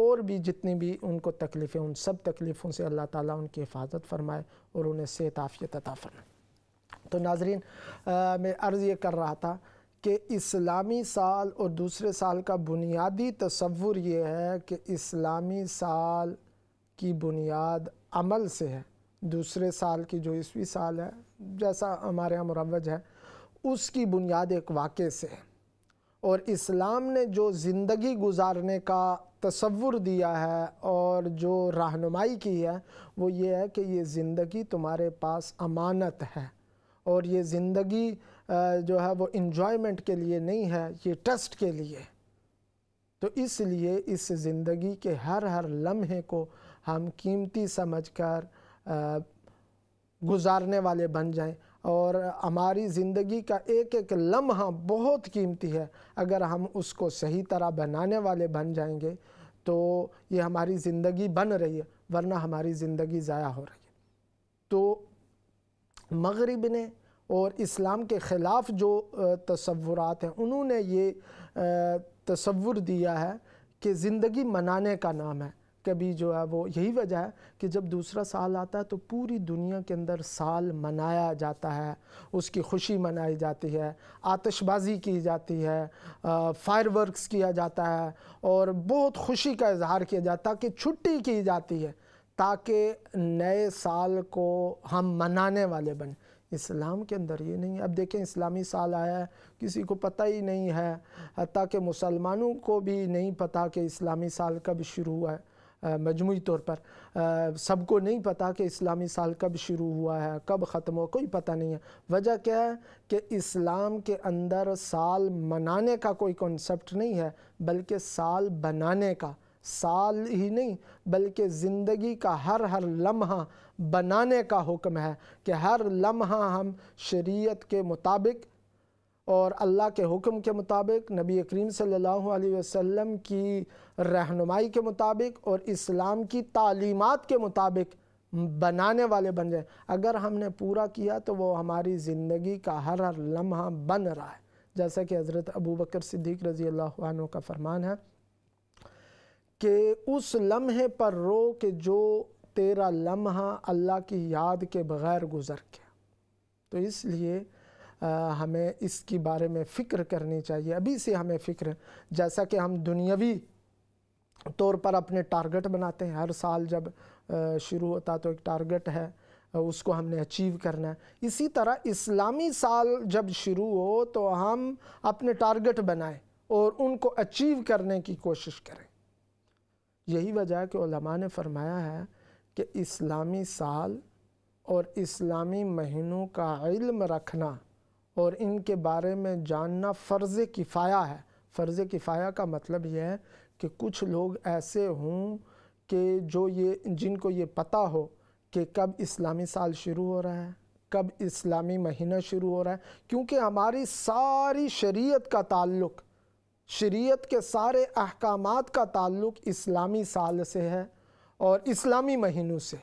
और भी जितनी भी उनको तकलीफ़ें उन सब तकलीफ़ों से अल्लाह ताला उनकी हिफाजत फरमाए और उन्हें सेहत आफ़ियत अता फरमाए तो नाजरीन मैं अर्ज़ ये कर रहा था कि इस्लामी साल और दूसरे साल का बुनियादी तस्वुर ये है कि इस्लामी साल की बुनियाद अमल से है दूसरे साल की जो ईस्वी साल है जैसा हमारे यहाँ मुरवज है उसकी बुनियाद एक वाक़े से है और इस्लाम ने जो ज़िंदगी गुजारने का तस्वुर दिया है और जो रहनुमाई की है वो ये है कि ये ज़िंदगी तुम्हारे पास अमानत है और ये ज़िंदगी जो है वो इन्जॉयमेंट के लिए नहीं है ये ट्रस्ट के लिए तो इसलिए इस ज़िंदगी के हर हर लम्हे को हम कीमती समझकर गुजारने वाले बन जाएं और हमारी ज़िंदगी का एक एक लम्हा बहुत कीमती है अगर हम उसको सही तरह बनाने वाले बन जाएंगे तो ये हमारी ज़िंदगी बन रही है वरना हमारी ज़िंदगी ज़ाया हो रही है तो मगरब ने और इस्लाम के ख़िलाफ़ जो तस्वुरात हैं उन्होंने ये तस्वुर दिया है कि ज़िंदगी मनाने का नाम है कभी जो है वो यही वजह है कि जब दूसरा साल आता है तो पूरी दुनिया के अंदर साल मनाया जाता है उसकी खुशी मनाई जाती है आतशबाज़ी की जाती है फायरवर्क्स किया जाता है और बहुत खुशी का इजहार किया जाता है कि छुट्टी की जाती है ताकि नए साल को हम मनाने वाले बने इस्लाम के अंदर ये नहीं है अब देखें इस्लामी साल आया है किसी को पता ही नहीं है हती कि मुसलमानों को भी नहीं पता कि इस्लामी साल कब शुरू हुआ है मजमू तौर पर सबको नहीं पता कि इस्लामी साल कब शुरू हुआ है कब ख़त्म हुआ कोई पता नहीं है वजह क्या है कि इस्लाम के अंदर साल मनाने का कोई कॉन्सेप्ट नहीं है बल्कि साल बनाने का साल ही नहीं बल्कि ज़िंदगी का हर हर लम्हा बनाने का हुक्म है कि हर लम्हा हम शरीयत के मुताबिक और अल्लाह के हुक्म के मुताबिक नबी करीम सल्लल्लाहु अलैहि वसल्लम की रहनुमाई के मुताबिक और इस्लाम की तालीमात के मुताबिक बनाने वाले बन जाए अगर हमने पूरा किया तो वो हमारी ज़िंदगी का हर हर लम्हा बन रहा है जैसा कि हज़रत अबू बकर सिद्दीक रज़ी अल्लाह का फ़रमान है कि उस लम्हे पर रो कि जो तेरा लम्हा अल्लाह की याद के बग़ैर गुज़र गया तो इसलिए आ, हमें इसके बारे में फ़िक्र करनी चाहिए अभी से हमें फ़िक्र जैसा कि हम दुनियावी तौर पर अपने टारगेट बनाते हैं हर साल जब शुरू होता तो एक टारगेट है उसको हमने अचीव करना है इसी तरह इस्लामी साल जब शुरू हो तो हम अपने टारगेट बनाएं और उनको अचीव करने की कोशिश करें यही वजह कि उलमा ने फरमाया है कि इस्लामी साल और इस्लामी महीनों का इल्म रखना और इनके बारे में जानना फ़र्ज़ किफ़ाया है फ़र्ज़ किफ़ाया का मतलब यह है कि कुछ लोग ऐसे हों कि जो ये जिनको ये पता हो कि कब इस्लामी साल शुरू हो रहा है कब इस्लामी महीना शुरू हो रहा है क्योंकि हमारी सारी शरीयत का ताल्लुक़ शरीयत के सारे अहकाम का ताल्लुक इस्लामी साल से है और इस्लामी महीनों से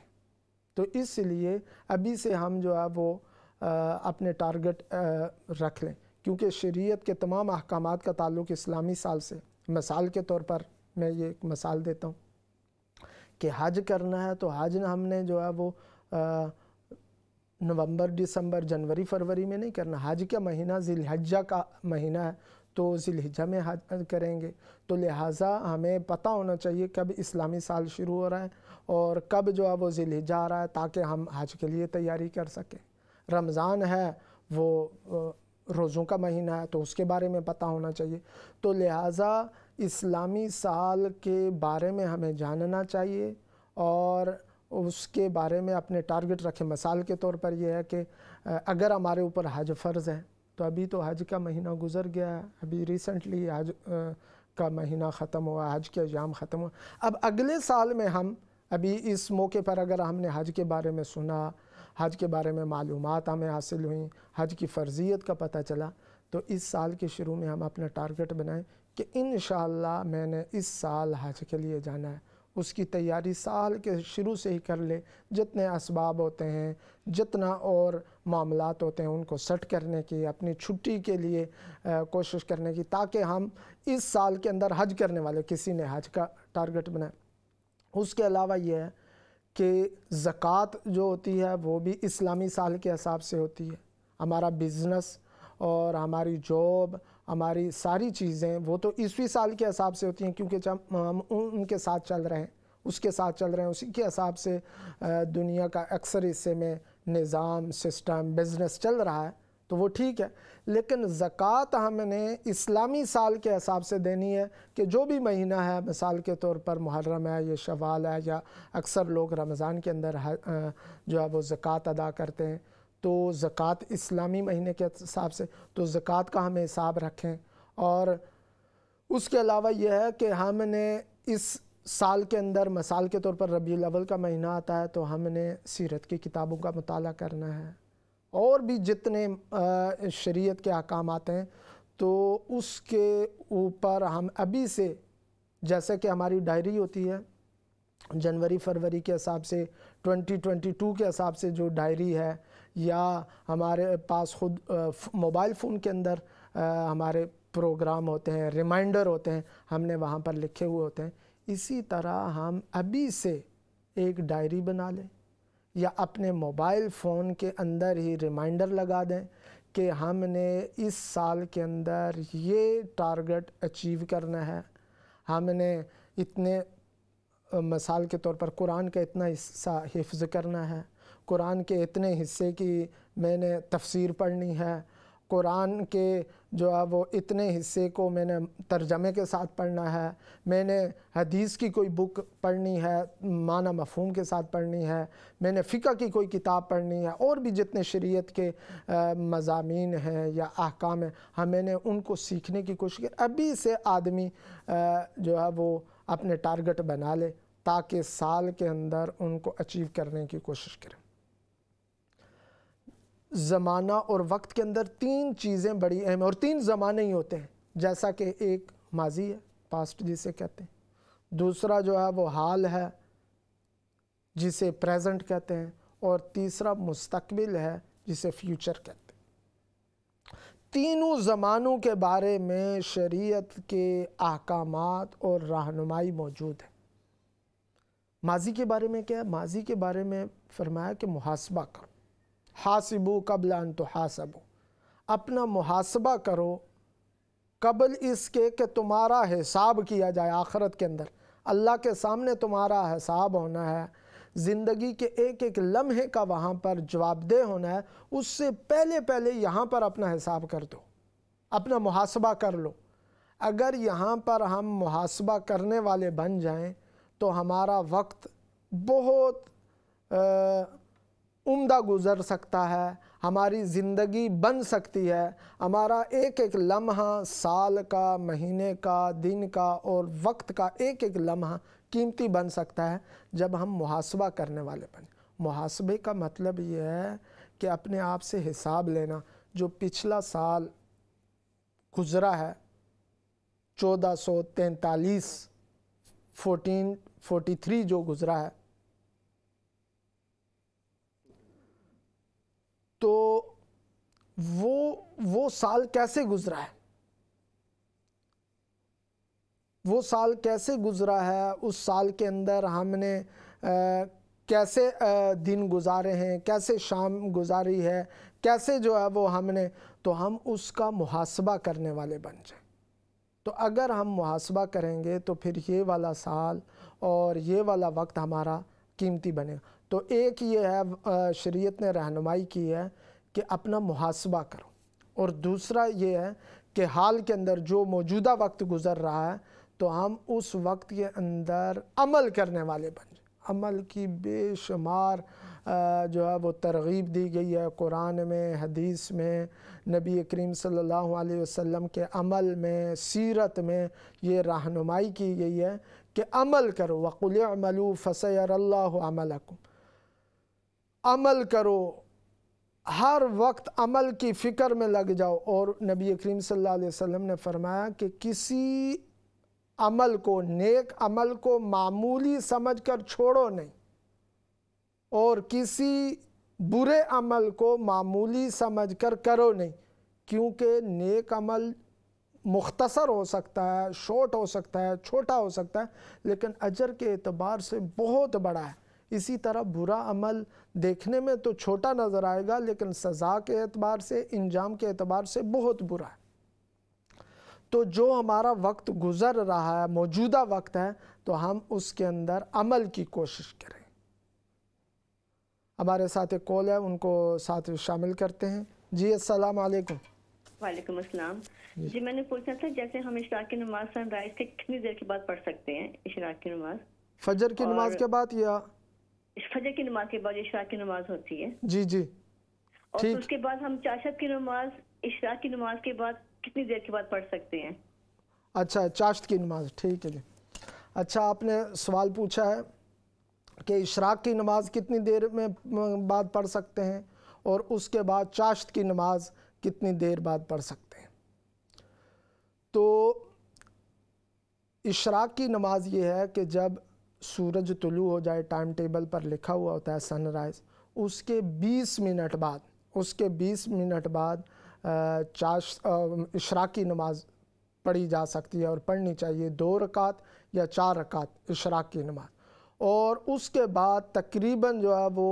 तो इसलिए अभी से हम जो है वो आ, अपने टारगेट रख लें क्योंकि शरीयत के तमाम अहकाम का ताल्लुक इस्लामी साल से मिसाल के तौर पर मैं ये एक मिसाल देता हूँ कि हज करना है तो हज हमने जो है वो नवंबर दिसंबर जनवरी फरवरी में नहीं करना हज का महीना जिलहजा का महीना है तो ज़िलहिजा में हज करेंगे तो लिहाजा हमें पता होना चाहिए कब इस्लामी साल शुरू हो रहा है और कब जो है वो ज़िलहिजा आ रहा है ताकि हम हज के लिए तैयारी कर सकें रमज़ान है वो रोज़ों का महीना है तो उसके बारे में पता होना चाहिए तो लिहाजा इस्लामी साल के बारे में हमें जानना चाहिए और उसके बारे में अपने टारगेट रखें मिसाल के तौर पर यह है कि अगर हमारे ऊपर हज फ़र्ज़ है तो अभी तो हज का महीना गुजर गया अभी रिसेंटली हज का महीना ख़त्म हुआ हज के अजाम ख़त्म हुआ अब अगले साल में हम अभी इस मौके पर अगर हमने हज के बारे में सुना हज के बारे में मालूम हमें हासिल हुई हज की फ़र्जियत का पता चला तो इस साल के शुरू में हम अपना टारगेट बनाएं कि इन मैंने इस साल हज के लिए जाना है उसकी तैयारी साल के शुरू से ही कर ले जितने इसबाब होते हैं जितना और मामलात होते हैं उनको सेट करने की अपनी छुट्टी के लिए आ, कोशिश करने की ताकि हम इस साल के अंदर हज करने वाले किसी ने हज का टारगेट बनाए उसके अलावा यह है कि ज़क़़त जो होती है वो भी इस्लामी साल के हिसाब से होती है हमारा बिज़नेस और हमारी जॉब हमारी सारी चीज़ें वो तो ईस्वी साल के हिसाब से होती हैं क्योंकि जब हम उनके साथ चल रहे हैं उसके साथ चल रहे हैं उसी के हिसाब से दुनिया का अक्सर हिस्से में निज़ाम सिस्टम बिज़नेस चल रहा है तो वो ठीक है लेकिन ज़क़़त हमने इस्लामी साल के हिसाब से देनी है कि जो भी महीना है मिसाल के तौर पर मुहर्रम है या शवाल है या अक्सर लोग रमज़ान के अंदर जो है वो ज़क़़त अदा करते हैं तो ज़क़़त इस्लामी महीने के हिसाब से तो ज़क़़त का हमें हिसाब रखें और उसके अलावा यह है कि हमने इस साल के अंदर मसाल के तौर पर रबी अवल का महीना आता है तो हमने सीरत की किताबों का मताल करना है और भी जितने शरीत के अहकाम आते हैं तो उसके ऊपर हम अभी से जैसे कि हमारी डायरी होती है जनवरी फरवरी के हिसाब से 2022 के हिसाब से जो डायरी है या हमारे पास खुद मोबाइल फ़ोन के अंदर हमारे प्रोग्राम होते हैं रिमाइंडर होते हैं हमने वहाँ पर लिखे हुए होते हैं इसी तरह हम अभी से एक डायरी बना लें या अपने मोबाइल फ़ोन के अंदर ही रिमाइंडर लगा दें कि हमने इस साल के अंदर ये टारगेट अचीव करना है हमने इतने मिसाल के तौर पर कुरान का इतना हिस्सा हिफ्ज़ करना है कुरान के इतने हिस्से की मैंने तफसीर पढ़नी है कुरान के जो है वो इतने हिस्से को मैंने तर्जमे के साथ पढ़ना है मैंने हदीस की कोई बुक पढ़नी है माना मफहम के साथ पढ़नी है मैंने फ़िका की कोई किताब पढ़नी है और भी जितने शरीयत के मजामी हैं या अहकाम हैं हम हाँ, मैंने उनको सीखने की कोशिश की अभी से आदमी जो है वो अपने टारगेट बना ले ताकि साल के अंदर उनको अचीव करने की कोशिश करें ज़माना और वक्त के अंदर तीन चीज़ें बड़ी अहम और तीन ज़माने ही होते हैं जैसा कि एक माजी है पास्ट जिसे कहते हैं दूसरा जो है वो हाल है जिसे प्रेजेंट कहते हैं और तीसरा मुस्तकबिल है जिसे फ्यूचर कहते हैं तीनों ज़मानों के बारे में शरीयत के अहकाम और रहनुमाई मौजूद है माजी के बारे में क्या है माजी के बारे में फरमाया कि मुहासबा करो हासिबू कबलान तो हासबू अपना मुहासबा करो कबल इसके कि तुम्हारा हिसाब किया जाए आखरत के अंदर अल्लाह के सामने तुम्हारा हिसाब होना है ज़िंदगी के एक एक लम्हे का वहाँ पर जवाबदेह होना है उससे पहले पहले यहाँ पर अपना हिसाब कर दो अपना मुहासबा कर लो अगर यहाँ पर हम मुहासबा करने वाले बन जाएं तो हमारा वक्त बहुत आ, उम्दा गुज़र सकता है हमारी ज़िंदगी बन सकती है हमारा एक एक लम्हा साल का महीने का दिन का और वक्त का एक एक लम्हा कीमती बन सकता है जब हम मुहासबा करने वाले बने मुहासबे का मतलब ये है कि अपने आप से हिसाब लेना जो पिछला साल गुज़रा है चौदह सौ तैंतालीस फोटीन फोटी थ्री जो गुज़रा है तो वो वो साल कैसे गुजरा है वो साल कैसे गुजरा है उस साल के अंदर हमने आ, कैसे आ, दिन गुजारे हैं कैसे शाम गुजारी है कैसे जो है वो हमने तो हम उसका मुहासबा करने वाले बन जाए तो अगर हम मुहासबा करेंगे तो फिर ये वाला साल और ये वाला वक्त हमारा कीमती बनेगा तो एक ये है शरीयत ने रहनुमाई की है कि अपना मुहासबा करो और दूसरा ये है कि हाल के अंदर जो मौजूदा वक्त गुज़र रहा है तो हम उस वक्त के अंदर अमल करने वाले बन जाए अमल की बेशुमार जो है वो तरगीब दी गई है कुरान में हदीस में नबी करीम सल्लल्लाहु अलैहि वसल्लम के अमल में सीरत में ये रहनुमाई की गई है कि अमल करो वक़ुल अमलू फ़सैर अमलकुम अमल करो हर वक्त अमल की फ़िक्र में लग जाओ और नबी करीम सल्लल्लाहु अलैहि वसल्लम ने फरमाया कि किसी अमल को नेक अमल को मामूली समझकर छोड़ो नहीं और किसी बुरे अमल को मामूली समझकर करो नहीं क्योंकि नेक अमल मुख्तसर हो सकता है शॉर्ट हो सकता है छोटा हो सकता है लेकिन अजर के अतबार से बहुत बड़ा है इसी तरह बुरा अमल देखने में तो छोटा नज़र आएगा लेकिन सज़ा के एतबार से इंजाम के एतबार से बहुत बुरा है तो जो हमारा वक्त गुज़र रहा है मौजूदा वक्त है तो हम उसके अंदर अमल की कोशिश करें हमारे साथ एक कॉल है उनको साथ शामिल करते हैं जी अस्सलाम वालेकुम वालेकुम अस्सलाम जी।, जी मैंने पूछा था जैसे हम इशराक की नमाज सनराइज से कितनी देर के बाद पढ़ सकते हैं इशराक की नमाज फजर की नमाज के बाद या फजर की नमाज के बाद इशराक की नमाज होती है जी जी और तो उसके बाद हम चाशत की नमाज इशराक की नमाज के बाद कितनी देर के बाद पढ़ सकते हैं अच्छा चाशत की नमाज ठीक है जी अच्छा आपने सवाल पूछा है कि इशराक की नमाज कितनी देर में बाद पढ़ सकते हैं और उसके बाद चाशत की नमाज कितनी देर बाद पढ़ सकते हैं तो इशराक की नमाज़ ये है कि जब सूरज तुलू हो जाए टाइम टेबल पर लिखा हुआ होता है सनराइज़ उसके 20 मिनट बाद उसके 20 मिनट बाद चाश इशरा की नमाज पढ़ी जा सकती है और पढ़नी चाहिए दो रकात या चार रकात इशरा की नमाज और उसके बाद तकरीबन जो है वो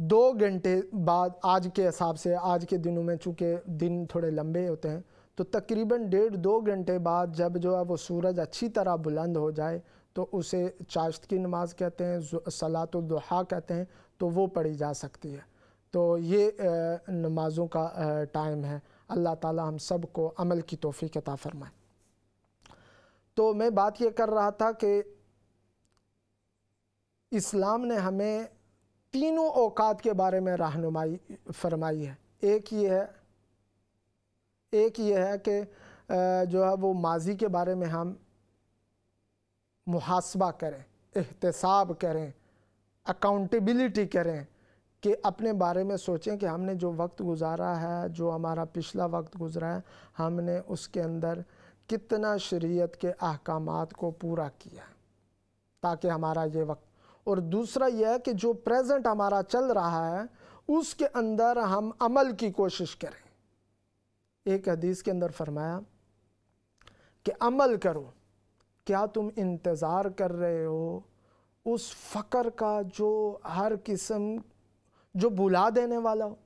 दो घंटे बाद आज के हिसाब से आज के दिनों में चूँकि दिन थोड़े लंबे होते हैं तो तकरीबन डेढ़ दो घंटे बाद जब जो है वो सूरज अच्छी तरह बुलंद हो जाए तो उसे चाश्त की नमाज कहते हैं सलातुल्दुहा कहते हैं तो वो पढ़ी जा सकती है तो ये नमाज़ों का टाइम है अल्लाह ताला हम सब को अमल की तोफ़ी कता फ़रमाए तो मैं बात ये कर रहा था कि इस्लाम ने हमें तीनों औकात के बारे में रहनुमाई फरमाई है एक ये है एक ये है कि जो है वो माजी के बारे में हम मुहासबा करें एहतसाब करें अकाउंटेबिलिटी करें कि अपने बारे में सोचें कि हमने जो वक्त गुजारा है जो हमारा पिछला वक्त गुजरा है हमने उसके अंदर कितना शरीयत के अहकाम को पूरा किया ताकि हमारा ये वक्त और दूसरा यह है कि जो प्रेजेंट हमारा चल रहा है उसके अंदर हम अमल की कोशिश करें एक हदीस के अंदर फरमाया कि अमल करो क्या तुम इंतज़ार कर रहे हो उस फ़कर का जो हर किस्म जो भुला देने वाला हो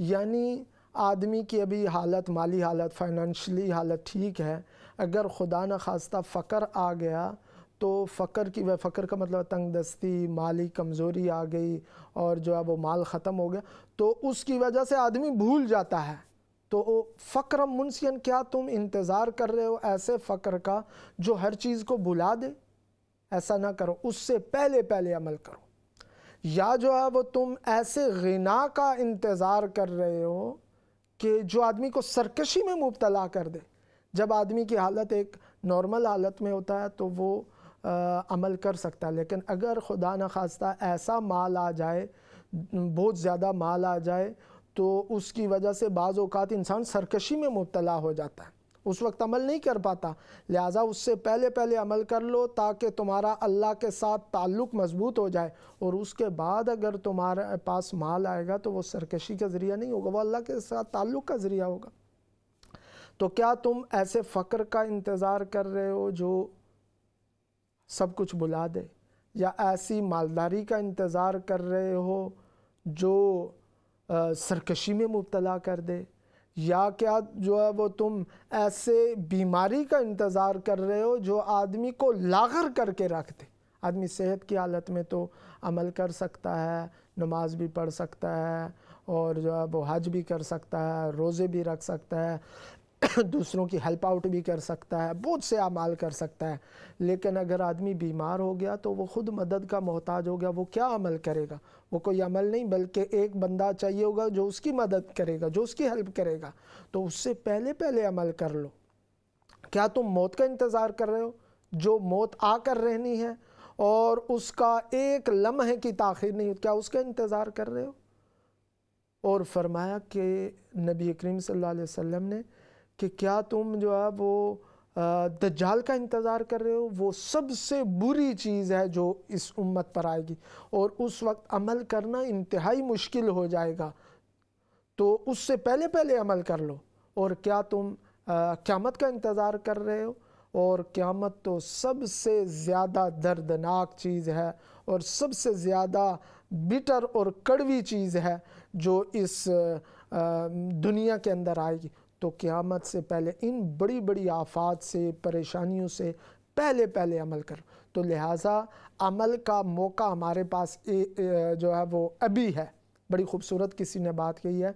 यानी आदमी की अभी हालत माली हालत फाइनेंशली हालत ठीक है अगर खुदा न खास्ता फ़कर आ गया तो फ़कर की वह फ़कर का मतलब तंग दस्ती माली कमज़ोरी आ गई और जो है वो माल ख़त्म हो गया तो उसकी वजह से आदमी भूल जाता है तो फ़क्र मुंसियन क्या तुम इंतज़ार कर रहे हो ऐसे फ़क्र का जो हर चीज़ को भुला दे ऐसा ना करो उससे पहले पहले अमल करो या जो है वो तुम ऐसे गना का इंतज़ार कर रहे हो कि जो आदमी को सरकशी में मुबतला कर दे जब आदमी की हालत एक नॉर्मल हालत में होता है तो वो आ, अमल कर सकता है लेकिन अगर खुदा न खास्ता ऐसा माल आ जाए बहुत ज़्यादा माल आ जाए तो उसकी वजह से बाज़ अवत इंसान सरकशी में मुबतला हो जाता है उस वक्त अमल नहीं कर पाता लिहाजा उससे पहले पहले अमल कर लो ताकि तुम्हारा अल्लाह के साथ ताल्लुक़ मजबूत हो जाए और उसके बाद अगर तुम्हारे पास माल आएगा तो वो सरकशी का ज़रिया नहीं होगा वो अल्लाह के साथ ताल्लुक़ का ज़रिया होगा तो क्या तुम ऐसे फ़क्र का इंतज़ार कर रहे हो जो सब कुछ बुला दे या ऐसी मालदारी का इंतज़ार कर रहे हो जो सरकशी में मुबतला कर दे या क्या जो है वो तुम ऐसे बीमारी का इंतज़ार कर रहे हो जो आदमी को लागर करके रख दे आदमी सेहत की हालत में तो अमल कर सकता है नमाज भी पढ़ सकता है और जो है वो हज भी कर सकता है रोज़े भी रख सकता है दूसरों की हेल्प आउट भी कर सकता है बहुत से अमाल कर सकता है लेकिन अगर आदमी बीमार हो गया तो वो ख़ुद मदद का मोहताज हो गया वो क्या अमल करेगा वो कोई अमल नहीं बल्कि एक बंदा चाहिए होगा जो उसकी मदद करेगा जो उसकी हेल्प करेगा तो उससे पहले पहले अमल कर लो क्या तुम मौत का इंतज़ार कर रहे हो जो मौत आकर रहनी है और उसका एक लम्हे की ताखिर नहीं क्या उसका इंतज़ार कर रहे हो और फरमाया कि नबी करीम सल्लल्लाहु अलैहि वसल्लम ने कि क्या तुम जो है वो दज्जाल का इंतज़ार कर रहे हो वो सबसे बुरी चीज़ है जो इस उम्मत पर आएगी और उस वक्त अमल करना इंतहाई मुश्किल हो जाएगा तो उससे पहले पहले अमल कर लो और क्या तुम क़्यामत का इंतज़ार कर रहे हो और क़्यामत तो सबसे ज़्यादा दर्दनाक चीज़ है और सबसे ज़्यादा बिटर और कड़वी चीज़ है जो इस दुनिया के अंदर आएगी तो क़्यामत से पहले इन बड़ी बड़ी आफात से परेशानियों से पहले पहले अमल कर तो लिहाजा अमल का मौका हमारे पास ए, ए, जो है वो अभी है बड़ी खूबसूरत किसी ने बात कही है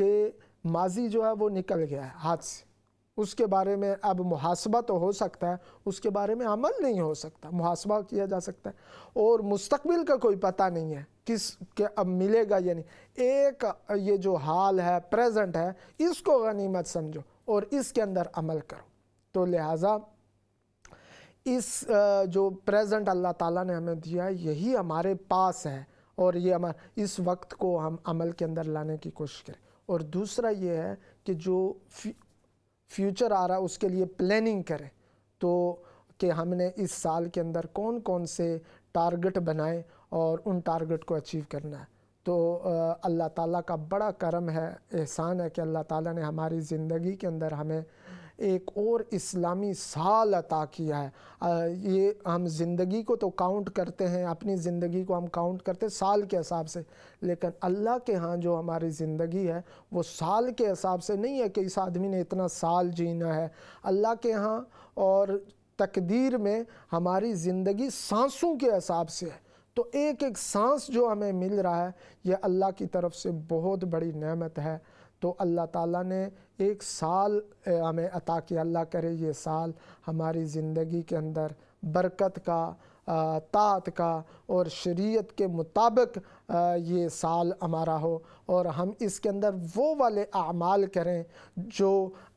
कि माजी जो है वो निकल गया है हाथ से उसके बारे में अब मुहासबा तो हो सकता है उसके बारे में अमल नहीं हो सकता मुहासबा किया जा सकता है और मुस्तबिल का कोई पता नहीं है किस के अब मिलेगा या नहीं एक ये जो हाल है प्रेजेंट है इसको गनीमत समझो और इसके अंदर अमल करो तो लिहाजा इस जो प्रेजेंट अल्लाह ताला ने हमें दिया है यही हमारे पास है और ये हमारे इस वक्त को हम अमल के अंदर लाने की कोशिश करें और दूसरा ये है कि जो फ्यूचर आ रहा है उसके लिए प्लानिंग करें तो कि हमने इस साल के अंदर कौन कौन से टारगेट बनाए और उन टारगेट को अचीव करना है तो अल्लाह ताला का बड़ा करम है एहसान है कि अल्लाह ताला ने हमारी ज़िंदगी के अंदर हमें एक और इस्लामी साल अता किया है आ, ये हम ज़िंदगी को तो काउंट करते हैं अपनी ज़िंदगी को हम काउंट करते हैं साल के हिसाब से लेकिन अल्लाह के यहाँ जो हमारी ज़िंदगी है वो साल के हिसाब से नहीं है कि इस आदमी ने इतना साल जीना है अल्लाह के यहाँ और तकदीर में हमारी ज़िंदगी सांसों के हिसाब से है तो एक एक सांस जो हमें मिल रहा है यह अल्लाह की तरफ से बहुत बड़ी नमत है तो अल्लाह ताला ने एक साल हमें अता किया अल्लाह करे ये साल हमारी ज़िंदगी के अंदर बरकत का तात का और शरीयत के मुताबिक ये साल हमारा हो और हम इसके अंदर वो वाले अमाल करें जो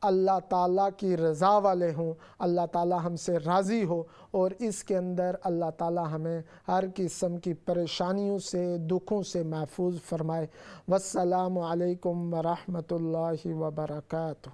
अल्लाह ताला की रज़ा वाले हों अल्लाह ताला हमसे राज़ी हो और इसके अंदर अल्लाह ताला हमें हर किस्म की परेशानियों से दुखों से महफूज फरमाए वालेकुम वरहमतुल्लाहि वबरकatuh